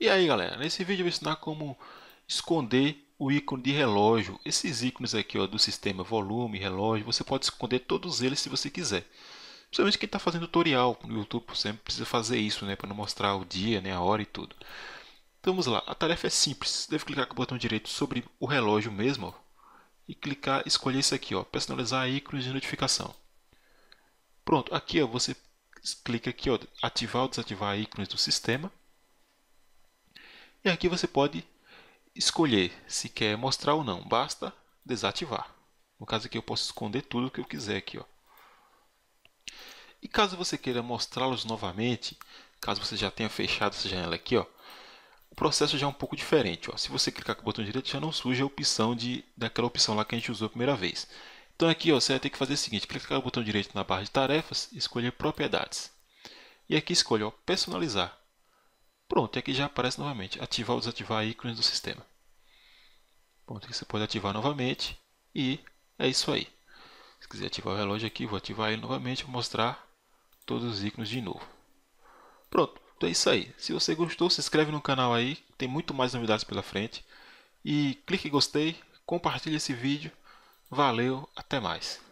E aí galera, nesse vídeo eu vou ensinar como esconder o ícone de relógio. Esses ícones aqui ó, do sistema volume, relógio, você pode esconder todos eles se você quiser. Principalmente quem está fazendo tutorial no YouTube, sempre precisa fazer isso, né, para não mostrar o dia, né, a hora e tudo. Então vamos lá, a tarefa é simples, você deve clicar com o botão direito sobre o relógio mesmo ó, e clicar, escolher isso aqui, ó, personalizar ícones de notificação. Pronto, aqui ó, você clica aqui, ó, ativar ou desativar ícones do sistema. E aqui você pode escolher se quer mostrar ou não. Basta desativar. No caso aqui eu posso esconder tudo que eu quiser aqui. Ó. E caso você queira mostrá-los novamente, caso você já tenha fechado essa janela aqui, ó, o processo já é um pouco diferente. Ó. Se você clicar com o botão direito, já não surge a opção de, daquela opção lá que a gente usou a primeira vez. Então aqui ó, você vai ter que fazer o seguinte, clicar com o botão direito na barra de tarefas, escolher propriedades. E aqui escolha ó, personalizar. Pronto, e aqui já aparece novamente, ativar ou desativar ícones do sistema. Pronto, aqui você pode ativar novamente e é isso aí. Se quiser ativar o relógio aqui, vou ativar ele novamente para mostrar todos os ícones de novo. Pronto, então é isso aí. Se você gostou, se inscreve no canal aí, tem muito mais novidades pela frente. E clique em gostei, compartilhe esse vídeo. Valeu, até mais.